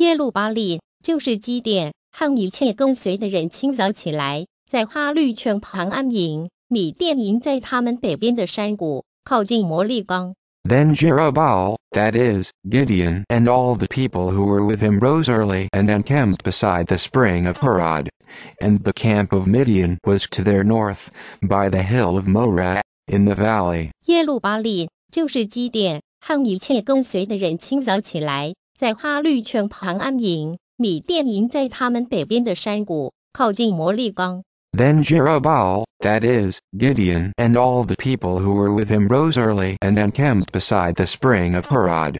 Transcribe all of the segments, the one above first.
耶路巴利就是基点，和一切跟随的人清早起来，在哈律泉旁安营。米甸营在他们北边的山谷，靠近摩利冈。Then Jeroboam, that is, Gideon, and all the people who were with him rose early and encamped beside the spring of Harod, And the camp of Midian was to their north, by the hill of Morah, in the valley. 在哈绿圈旁安营，米甸营在他们北边的山谷，靠近摩利岗。Then j e r o b a l that is Gideon, and all the people who were with him rose early and encamped beside the spring of Harod,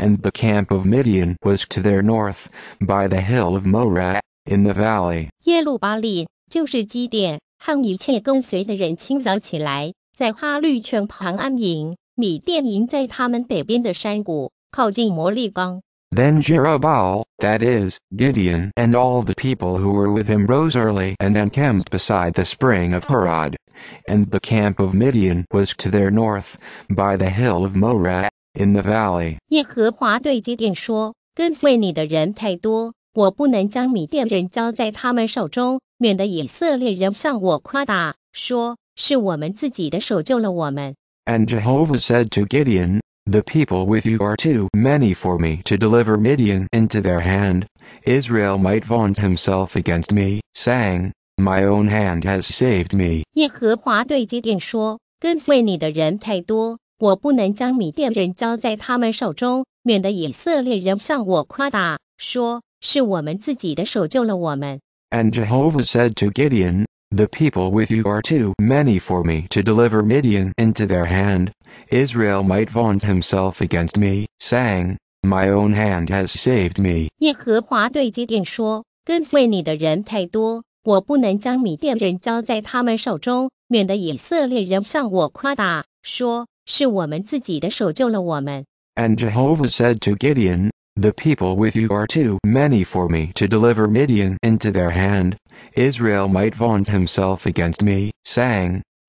and the camp of Midian was to their north by the hill of m o r a in the valley. 耶路巴利就是基甸，和一切跟随的人清早起来，在哈绿圈旁安营，米甸营在他们北边的山谷，靠近摩利岗。Then Jerubbaal, that is, Gideon and all the people who were with him rose early and encamped beside the spring of Harod. And the camp of Midian was to their north, by the hill of Morah, in the valley. And Jehovah said to Gideon, the people with you are too many for me to deliver Midian into their hand. Israel might vaunt himself against me, saying, My own hand has saved me. And Jehovah said to Gideon, The people with you are too many for me to deliver Midian into their hand. Israel might vaunt himself against me, saying, My own hand has saved me. 耶和华对基甸说：“跟随你的人太多，我不能将米甸人交在他们手中，免得以色列人向我夸大，说是我们自己的手救了我们。” And Jehovah said to Gideon, The people with you are too many for me to deliver Midian into their hand. Israel might vaunt himself against me, saying,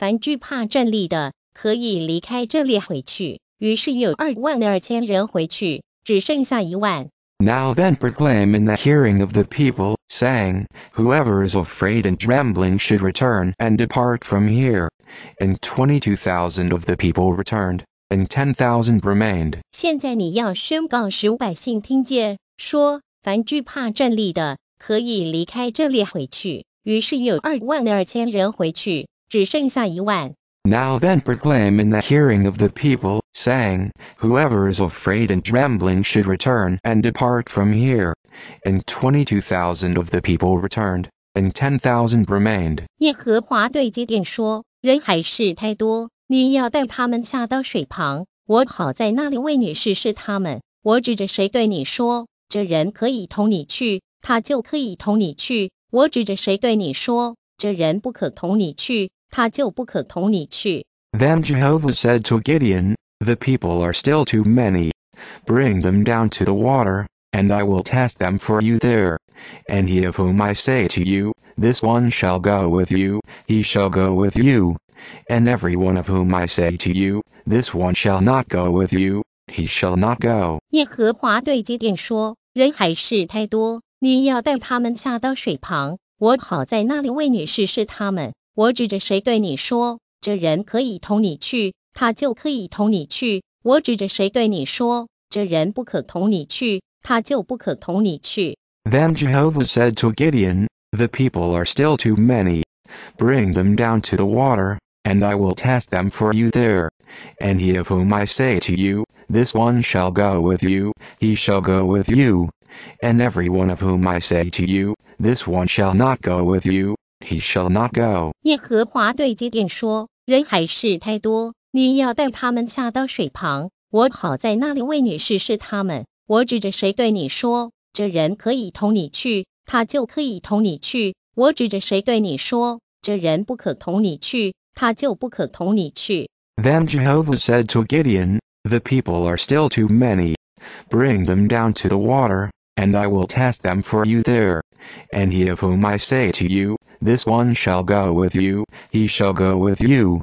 凡惧怕战栗的，可以离开这里回去。于是有二万二千人回去，只剩下一万。Now then, proclaim in the hearing of the people, saying, "Whoever is afraid and trembling should return and depart from here." And twenty-two thousand of the people returned, and ten thousand remained. 现在你要宣告使百姓听见，说：凡惧怕战栗的，可以离开这里回去。于是有二万二千人回去。只剩下一万。Now then proclaim in the hearing of the people, saying, Whoever is afraid and trembling should return and depart from here. And 22,000 of the people returned, and 10,000 remained. 他就不可同你去。Then Jehovah said to Gideon, The people are still too many. Bring them down to the water, and I will test them for you there. And he of whom I say to you, This one shall go with you, he shall go with you. And every one of whom I say to you, This one shall not go with you, he shall not go. 耶和华对基甸说：“人还是太多，你要带他们下到水旁，我好在那里为你试试他们。”我指着谁对你说，这人可以同你去，他就可以同你去；我指着谁对你说，这人不可同你去，他就不可同你去。Then Jehovah said to Gideon, The people are still too many. Bring them down to the water, and I will test them for you there. And he of whom I say to you, This one shall go with you, he shall go with you. And every one of whom I say to you, This one shall not go with you, he shall not go。耶和华对基甸说：“人还是太多，你要带他们下到水旁，我好在那里为你试试他们。我指着谁对你说，这人可以同你去，他就可以同你去；我指着谁对你说，这人不可同你去，他就不可同你去。” Then Jehovah said to Gideon, The people are still too many. Bring them down to the water, and I will test them for you there. And he of whom I say to you, this one shall go with you, he shall go with you.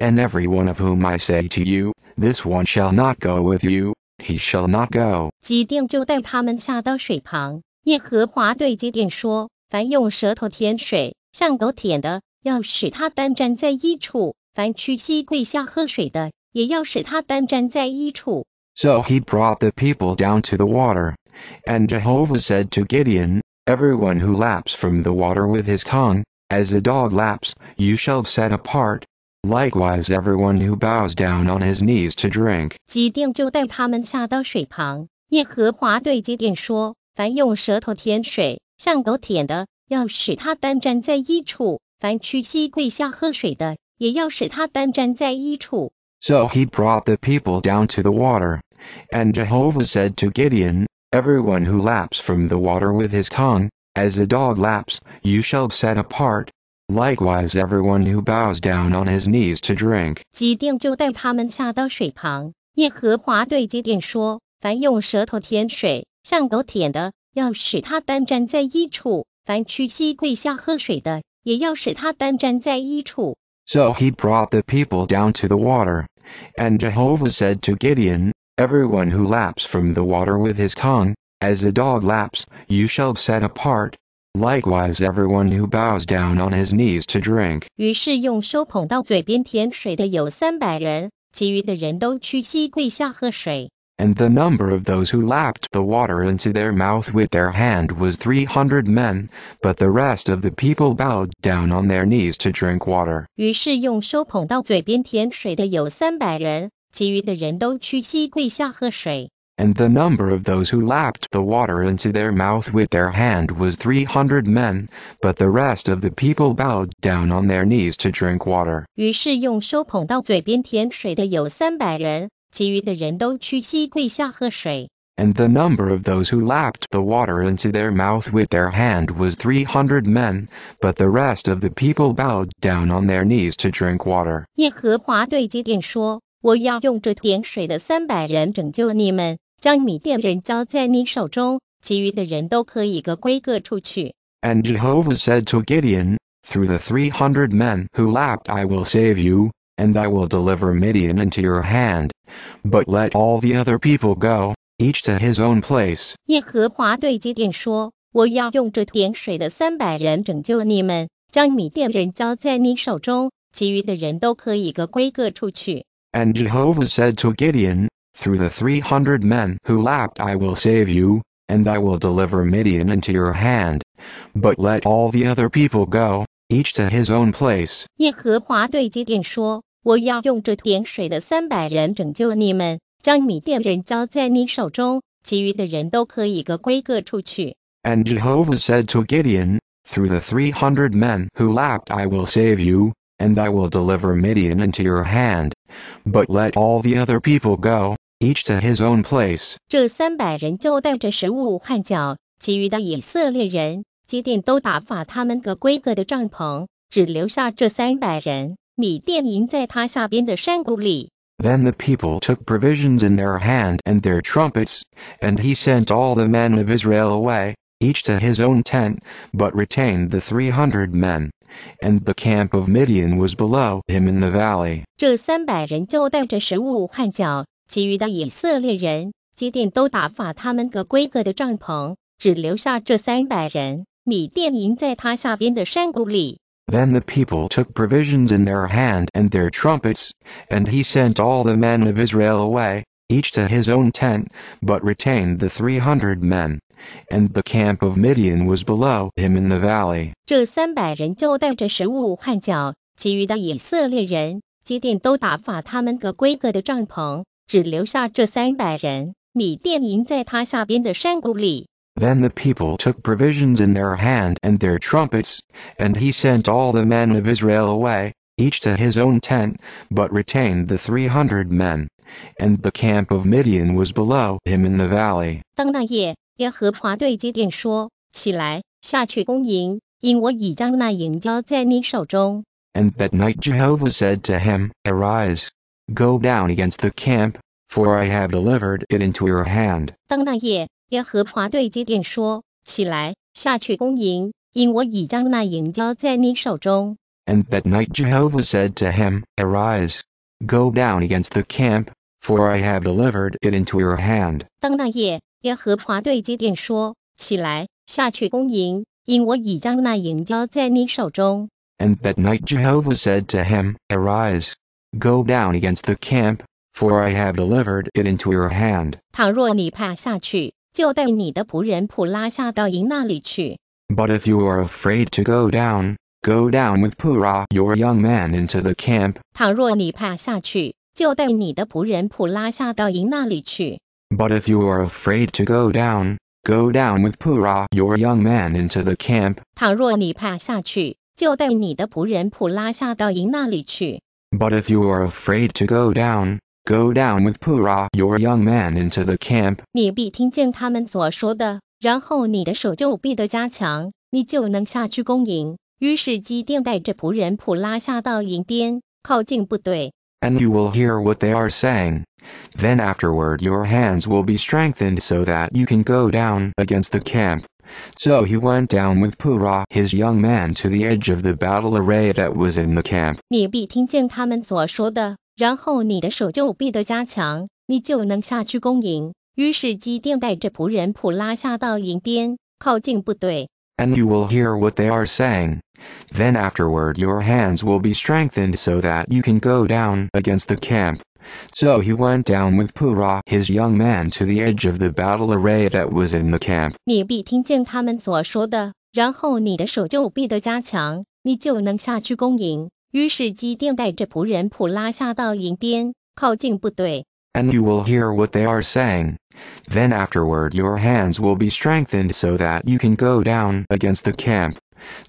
And every one of whom I say to you, this one shall not go with you, he shall not go. 基甸就带他们下到水旁。耶和华对基甸说：“凡用舌头舔水，像狗舔的，要使他单站在一处；凡屈膝跪下喝水的，也要使他单站在一处。” So he brought the people down to the water. And Jehovah said to Gideon, Everyone who laps from the water with his tongue, as a dog laps, you shall set apart. Likewise everyone who bows down on his knees to drink. 基甸就带他们下到水旁。耶和华对基甸说：“凡用舌头舔水，像狗舔的，要使他单站在一处；凡屈膝跪下喝水的，也要使他单站在一处。” So he brought the people down to the water, and Jehovah said to Gideon, Everyone who laps from the water with his tongue, as a dog laps, you shall set apart. Likewise everyone who bows down on his knees to drink. So he brought the people down to the water, and Jehovah said to Gideon, Everyone who laps from the water with his tongue, as a dog laps, you shall set apart. Likewise everyone who bows down on his knees to drink. And the number of those who lapped the water into their mouth with their hand was three hundred men, but the rest of the people bowed down on their knees to drink water. 其余的人都屈膝跪下喝水。And the number of those who lapped the water into their mouth with their hand was three hundred men, but the rest of the people bowed down on their knees to drink water. 于是用手捧到嘴边舔水的有三百人，其余的人都屈膝跪下喝水。and the number of those who lapped the water into their mouth with their hand was three hundred men, but the rest of the people bowed down on their knees to drink water. 耶和华对基甸说：“ and Jehovah said to Gideon, Through the three hundred men who lapped I will save you, and I will deliver Midian into your hand. But let all the other people go, each to his own place. 耶和华对基甸说：“我要用这点水的三百人拯救你们，将米甸人交在你手中，其余的人都可以各归各处去。” And Jehovah said to Gideon, Through the 300 men who lapped I will save you, and I will deliver Midian into your hand. But let all the other people go, each to his own place. And Jehovah said to Gideon, Through the 300 men who lapped I will save you, and I will deliver Midian into your hand. But let all the other people go, each to his own place. 这三百人就带着食物和脚，其余的以色列人基甸都打发他们各归各的帐篷，只留下这三百人。米甸营在他下边的山谷里。Then the people took provisions in their hand and their trumpets, and he sent all the men of Israel away, each to his own tent, but retained the three hundred men and the camp of Midian was below him in the valley. Then the people took provisions in their hand and their trumpets, and he sent all the men of Israel away, each to his own tent, but retained the three hundred men and the camp of Midian was below him in the valley. 这三百人就带着食物和脚，其余的以色列人基甸都打发他们各归各的帐篷，只留下这三百人。米甸营在他下边的山谷里。Then the people took provisions in their hand and their trumpets, and he sent all the men of Israel away, each to his own tent, but retained the three hundred men. And the camp of Midian was below him in the valley. 当那夜，耶和华对基甸说：“起来，下去攻营，因我已将那营交在你手中。”当那夜，耶和华对基甸说：“起来，下去攻营，因我已将那营交在你手中。”当那夜，耶和华对基甸说：“起来，下去攻营，因我已将那营交在你手中。” And that night Jehovah said to him, Arise, go down against the camp, for I have delivered it into your hand. 倘若你怕下去，就带你的仆人普拉下到营那里去。But if you are afraid to go down, go down with Pura, your young man into the camp. 倘若你怕下去，就带你的仆人普拉下到营那里去。but if you are afraid to go down, go down with Pura your young man into the camp. But if you are afraid to go down, go down with Pura your young man into the camp. And you will hear what they are saying. Then afterward your hands will be strengthened so that you can go down against the camp. So he went down with Pura, his young man, to the edge of the battle array that was in the camp. 你必听见他们所说的，然后你的手就必得加强，你就能下去攻营。于是基甸带着仆人普拉下到营边，靠近部队。And you will hear what they are saying. Then afterward your hands will be strengthened so that you can go down against the camp. So he went down with Pura, his young man, to the edge of the battle array that was in the camp. 你必听见他们所说的，然后你的手就必得加强，你就能下去攻营。于是基甸带着仆人普拉下到营边，靠近部队。And you will hear what they are saying. Then afterward your hands will be strengthened so that you can go down against the camp.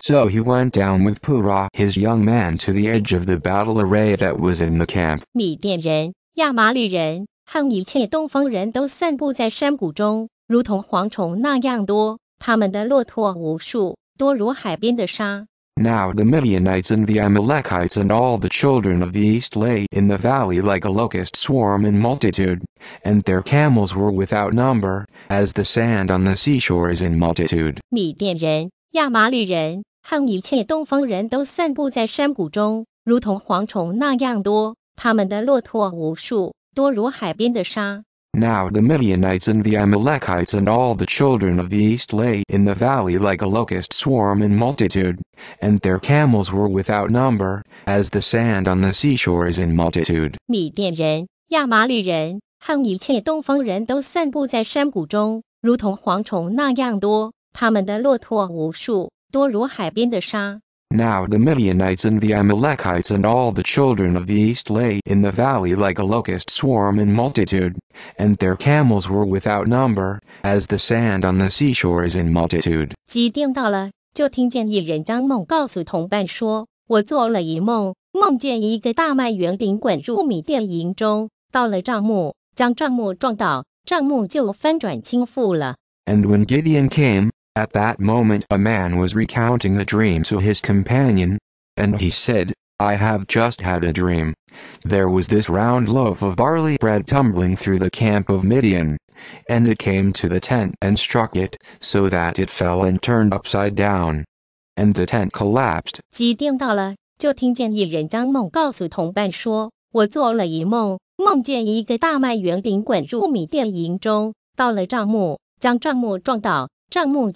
So he went down with Pura his young man to the edge of the battle array that was in the camp. 米甸人、亚麻里人和一切东方人都散布在山谷中，如同蝗虫那样多。他们的骆驼无数，多如海边的沙。Now the Midianites and the Amalekites and all the children of the east lay in the valley like a locust swarm in multitude, and their camels were without number, as the sand on the seashore is in multitude. 米甸人、亚麻里人和一切东方人都散布在山谷中，如同蝗虫那样多。他们的骆驼无数，多如海边的沙。Now the Midianites and the Amalekites and all the children of the east lay in the valley like a locust swarm in multitude, and their camels were without number, as the sand on the seashore is in multitude. 米甸人、亚麻利人和一切东方人都散布在山谷中，如同蝗虫那样多。他们的骆驼无数，多如海边的沙。Now the Midianites and the Amalekites and all the children of the east lay in the valley like a locust swarm in multitude, and their camels were without number, as the sand on the seashore is in multitude. 既定到了，就听见一人将梦告诉同伴说：“我做了一梦，梦见一个大麦园饼滚入米甸营中，到了帐幕，将帐幕撞倒，帐幕就翻转倾覆了。” And when Gideon came, at that moment a man was recounting a dream to his companion, and he said, I have just had a dream. There was this round loaf of barley bread tumbling through the camp of Midian, and it came to the tent and struck it, so that it fell and turned upside down. And the tent collapsed. And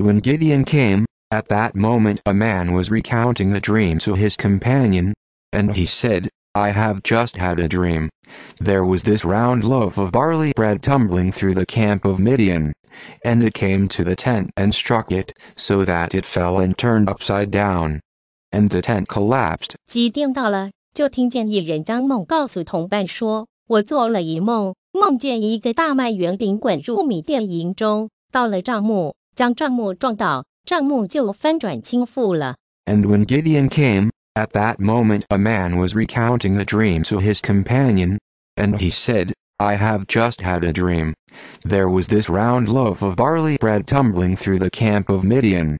when Gideon came, at that moment a man was recounting a dream to his companion, and he said, I have just had a dream. There was this round loaf of barley bread tumbling through the camp of Midian, and it came to the tent and struck it, so that it fell and turned upside down. And the tent collapsed. 几点到了，就听见一人将梦告诉同伴说：“我做了一梦，梦见一个大麦圆饼滚入米店营中，到了帐幕，将帐幕撞倒，帐幕就翻转倾覆了。And when Gideon came, at that moment a man was recounting the dream to his companion, and he said, I have just had a dream. There was this round loaf of barley bread tumbling through the camp of Midian,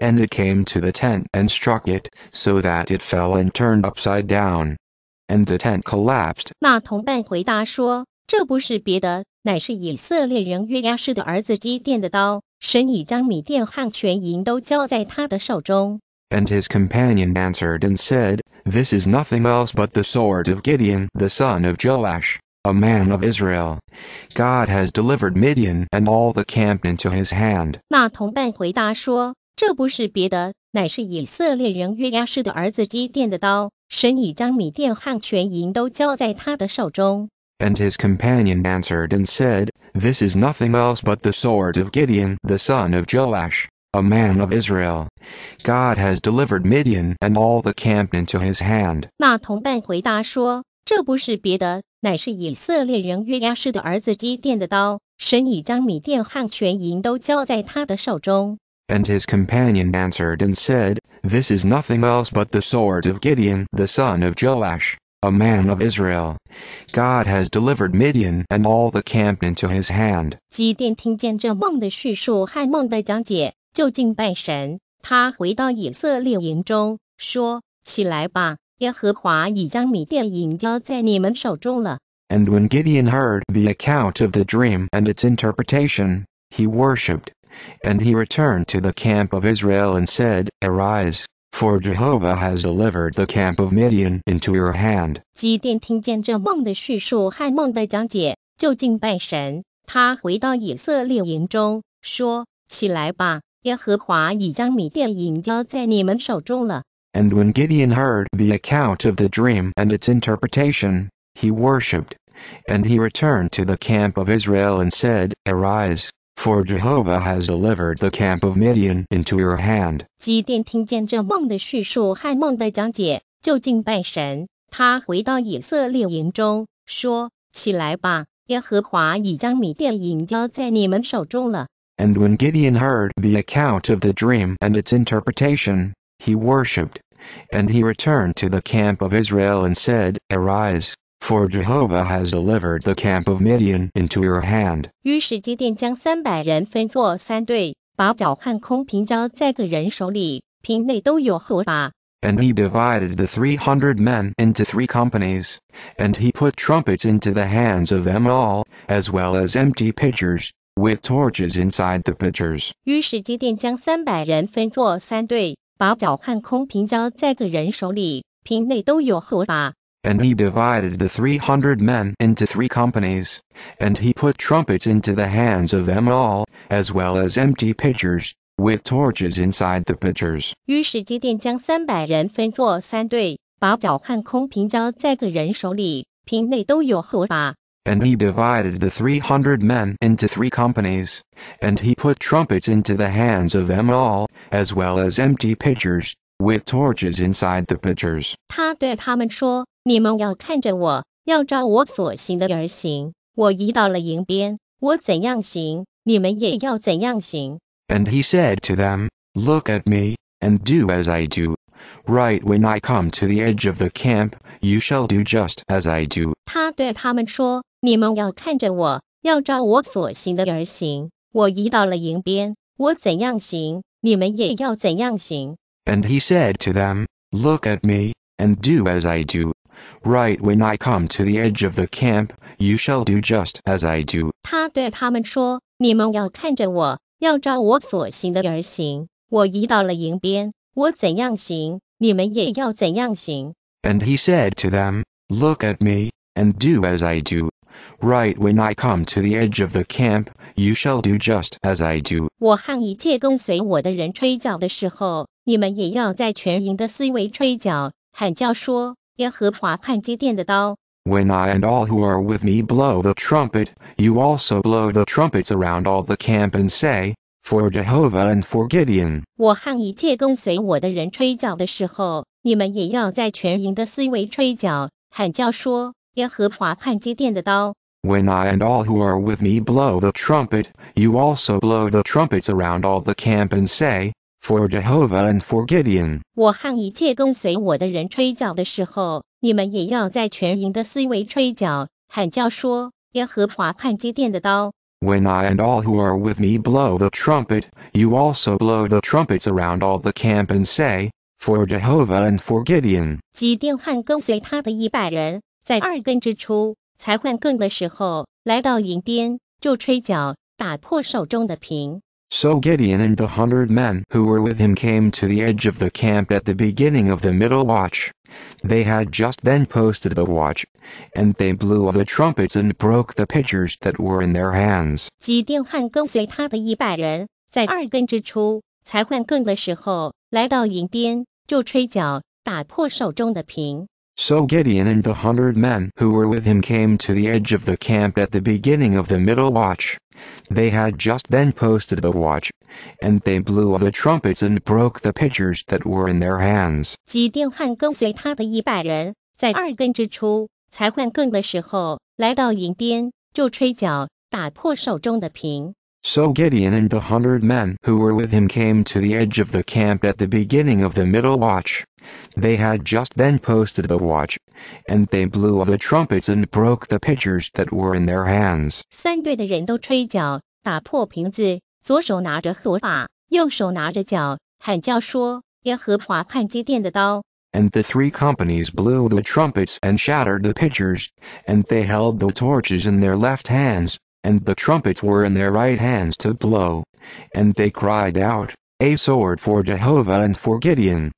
and it came to the tent and struck it, so that it fell and turned upside down. And the tent collapsed. 那同伴回答说, and his companion answered and said, This is nothing else but the sword of Gideon, the son of Joash, a man of Israel. God has delivered Midian and all the camp into his hand. 那同伴回答说，这不是别的，乃是以色列人约押士的儿子基甸的刀。神已将米甸和全营都交在他的手中。and his companion answered and said, This is nothing else but the sword of Gideon the son of Joash, a man of Israel. God has delivered Midian and all the camp into his hand. 那同伴回答说：“这不是别的，乃是以色列人约押士的儿子基甸的刀。神已将米甸和全营都交在他的手中。” And his companion answered and said, This is nothing else but the sword of Gideon the son of Joash, a man of Israel. God has delivered Midian and all the camp into his hand. 基甸听见这梦的叙述和梦的讲解，就敬拜神。他回到以色列营中，说：“起来吧，耶和华已将米甸营交在你们手中了。” And when Gideon heard the account of the dream and its interpretation, he worshipped. And he returned to the camp of Israel and said, Arise, for Jehovah has delivered the camp of Midian into your hand. And when Gideon heard the account of the dream and its interpretation, he worshipped, and he returned to the camp of Israel and said, Arise, for Jehovah has delivered the camp of Midian into your hand. And when Gideon heard the account of the dream and its interpretation, he worshipped, and he returned to the camp of Israel and said, Arise, for Jehovah has delivered the camp of Midian into your hand. hand。于是基甸将三百人分作三队，把脚和空瓶交在个人手里，瓶内都有火把。And he divided the three hundred men into three companies, and he put trumpets into the hands of them all, as well as empty pitchers, with torches inside the pitchers. 于是基甸将三百人分作三队，把脚和空瓶交在个人手里，瓶内都有火把。and he divided the three hundred men into three companies, and he put trumpets into the hands of them all, as well as empty pitchers, with torches inside the pitchers. And he divided the three hundred men into three companies, and he put trumpets into the hands of them all, as well as empty pitchers, with torches inside the pitchers. And he said to them, Look at me, and do as I do. Right when I come to the edge of the camp, you shall do just as I do. And he said to them, Look at me, and do as I do. Right when I come to the edge of the camp, you shall do just as I do. And he said to them, Look at me, and do as I do. Right when I come to the edge of the camp, you shall do just as I do. 我和一切跟随我的人吹角的时候，你们也要在全营的四围吹角，喊叫说：“耶和华看基甸的刀。” When I and all who are with me blow the trumpet, you also blow the trumpets around all the camp and say, For Jehovah and for Gideon. When I and all who are with me blow the trumpet, you also blow the trumpets around all the camp and say, for Jehovah and for Gideon, when I and all who are with me blow the trumpet, you also blow the trumpets around all the camp and say, For Jehovah and for Gideon。基甸和跟随他的一百人，在二更之初才换更的时候，来到营边，就吹角，打破手中的瓶。so Gideon and the hundred men who were with him came to the edge of the camp at the beginning of the middle watch. They had just then posted the watch, and they blew the trumpets and broke the pitchers that were in their hands. So Gideon and the hundred men who were with him came to the edge of the camp at the beginning of the middle watch. They had just then posted the watch, and they blew the trumpets and broke the pitchers that were in their hands. So Gideon and the hundred men who were with him came to the edge of the camp at the beginning of the middle watch. They had just then posted the watch, and they blew the trumpets and broke the pitchers that were in their hands. 三队的人都吹角，打破瓶子，左手拿着火把，右手拿着角，喊叫说：“耶和华看基甸的刀。” And the three companies blew the trumpets and shattered the pitchers, and they held the torches in their left hands, and the trumpets were in their right hands to blow, and they cried out, A sword for Jehovah and for Gideon.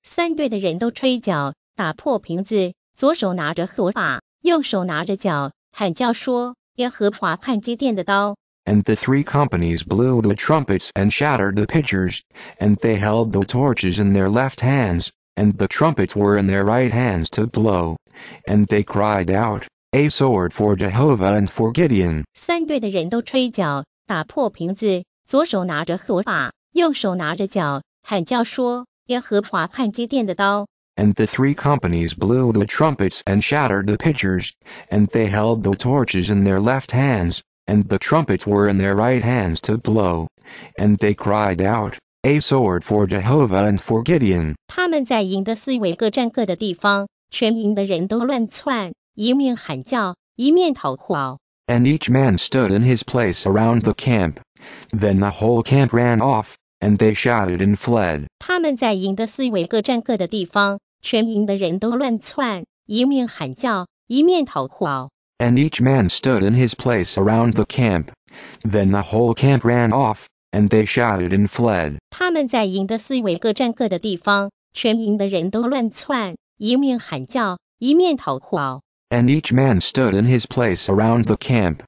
And the three companies blew the trumpets and shattered the pitchers, and they held the torches in their left hands, and the trumpets were in their right hands to blow, and they cried out, a sword for Jehovah and for Gideon。三队的人都吹角，打破瓶子，左手拿着火把，右手拿着角，喊叫说：“耶和华看基甸的刀。” And the three companies blew the trumpets and shattered the pitchers, and they held the torches in their left hands, and the trumpets were in their right hands to blow, and they cried out, A sword for Jehovah and for Gideon. 他们在营的四围各站各的地方，全营的人都乱窜，一面喊叫，一面逃跑。And each man stood in his place around the camp. Then the whole camp ran off, and they shouted and fled. and each man stood in his place around the camp. Then the whole camp ran off, and they shouted and fled and each man stood in his place around the camp.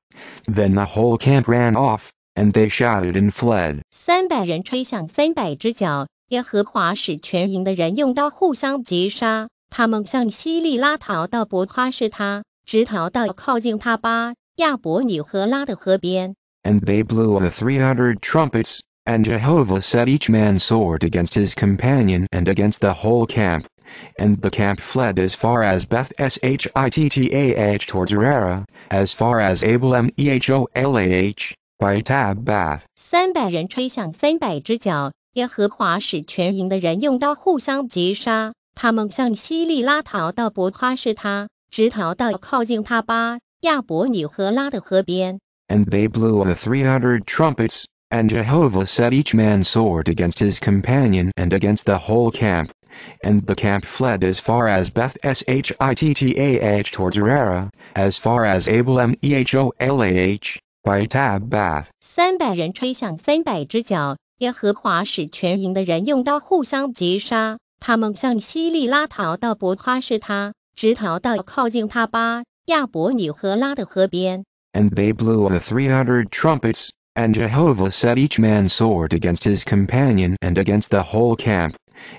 Then the whole camp ran off, and they shouted and fled. 三百人吹响三百只脚，耶和华使全营的人用刀互相击杀。他们向西利拉逃到伯哈是他，直逃到靠近他巴亚伯女和拉的河边。And they blew the three hundred trumpets, and Jehovah set each man's sword against his companion and against the whole camp and the camp fled as far as Beth Shittah towards Arara, as far as Abel Meholah, by Tab Bath。三百人吹响三百只脚，耶和华使全营的人用刀互相击杀，他们向西利拉逃到伯哈是他，直逃到靠近他巴亚伯尼和拉的河边。And they blew the three hundred trumpets, and Jehovah set each man's sword against his companion and against the whole camp and the camp fled as far as Beth Shittah towards Arara, as far as Abel Meholah, by Tab Bath. 三百人吹响三百只脚，耶和华使全营的人用刀互相击杀，他们向西利拉逃到伯哈是他，直逃到靠近他巴亚伯米和拉的河边。And they blew the three hundred trumpets, and Jehovah set each man's sword against his companion and against the whole camp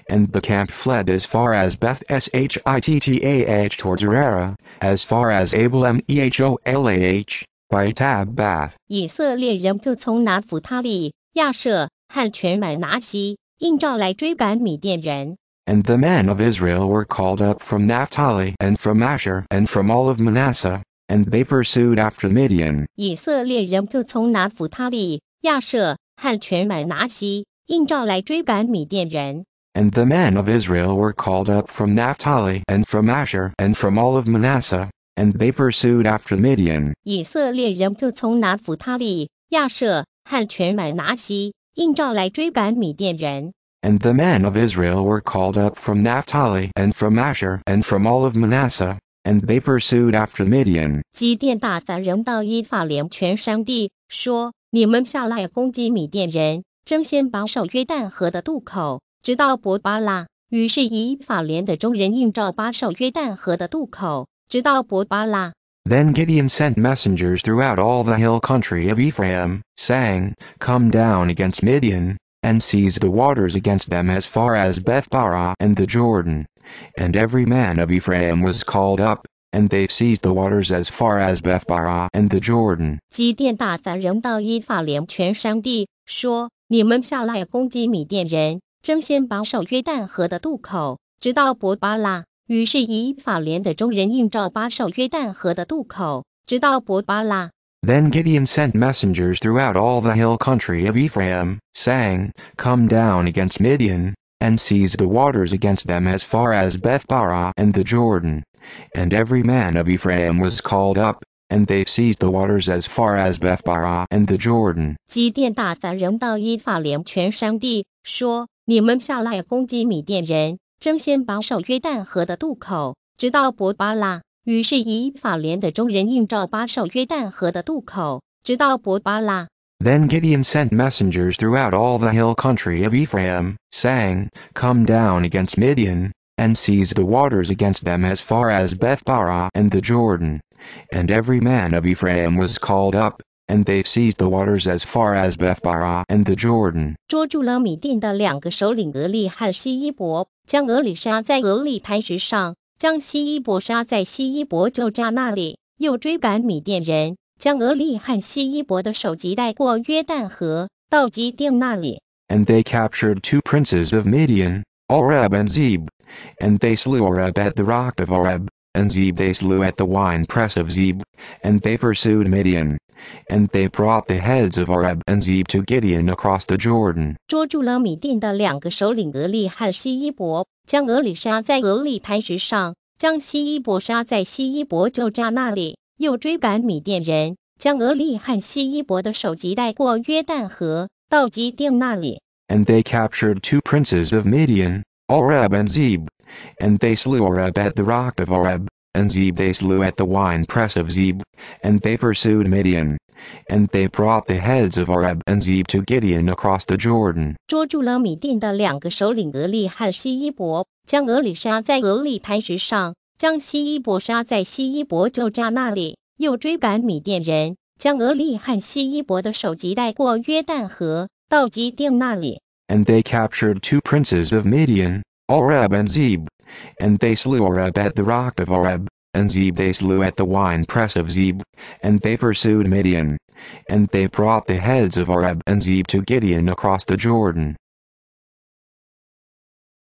and the camp fled as far as Beth Shittah towards Arara, as far as Abel Meholah, by Tabbath. 以色列人就从拿弗他利、亚舍和全满拿西应召来追赶米甸人。And the men of Israel were called up from Naphtali and from Asher and from all of Manasseh, and they pursued after Midian. 以色列人就从拿弗他利、亚舍和全满拿西应召来追赶米甸人。and the men of Israel were called up from Naphtali and from Asher and from all of Manasseh, and they pursued after Midian. and the men of Israel were called up from Naphtali and from Asher and from all of Manasseh, and they pursued after Midian. Then Gideon sent messengers throughout all the hill country of Ephraim, saying, Come down against Midian, and seize the waters against them as far as Bethbara and the Jordan. And every man of Ephraim was called up, and they seized the waters as far as Bethbara and the Jordan. Then Gideon sent messengers throughout all the hill country of Ephraim, saying, Come down against Midian, and seize the waters against them as far as Bethbara and the Jordan. And every man of Ephraim was called up, and they seized the waters as far as Bethbara and the Jordan. 基甸大凡人到以法莲全山地，说：then Gideon sent messengers throughout all the hill country of Ephraim, saying, Come down against Midian, and seize the waters against them as far as Bethbara and the Jordan. And every man of Ephraim was called up, and they seized the waters as far as Bethbara and the Jordan。捉住了米甸的两个首领俄利和西伊伯，将俄里杀在俄利磐石上，将西伊伯杀在西伊伯就扎那里，又追赶米甸人，将俄利和西伊伯的首级带过约旦河，到基甸那里。And they captured two princes of Midian, Oreb and Zeb, and they slew Oreb at the rock of Oreb and Zeb they slew at the wine press of Zeb, and they pursued Midian, and they brought the heads of Arab and Zeb to Gideon across the Jordan。捉住了米甸的两个首领俄利和西伊伯，将俄里杀在俄利磐石上，将西伊伯杀在西伊伯就扎那里，又追赶米甸人，将俄利和西伊伯的首级带过约旦河，到基甸那里。And they captured two princes of Midian, Arab and Zeb and they slew Oreb at the rock of Oreb, and Zeb they slew at the winepress of Zeb, and they pursued Midian. And they brought the heads of Oreb and Zeb to Gideon across the Jordan. 捉住了米甸的两个首领俄利和西伊伯，将俄里杀在俄利磐石上，将西伊伯杀在西伊伯就扎那里，又追赶米甸人，将俄利和西伊伯的首级带过约旦河，到基甸那里。And they captured two princes of Midian, Oreb and Zeb. And they slew Oreb at the rock of Oreb, and Zeb they slew at the winepress of Zeb, and they pursued Midian. And they brought the heads of Oreb and Zeb to Gideon across the Jordan.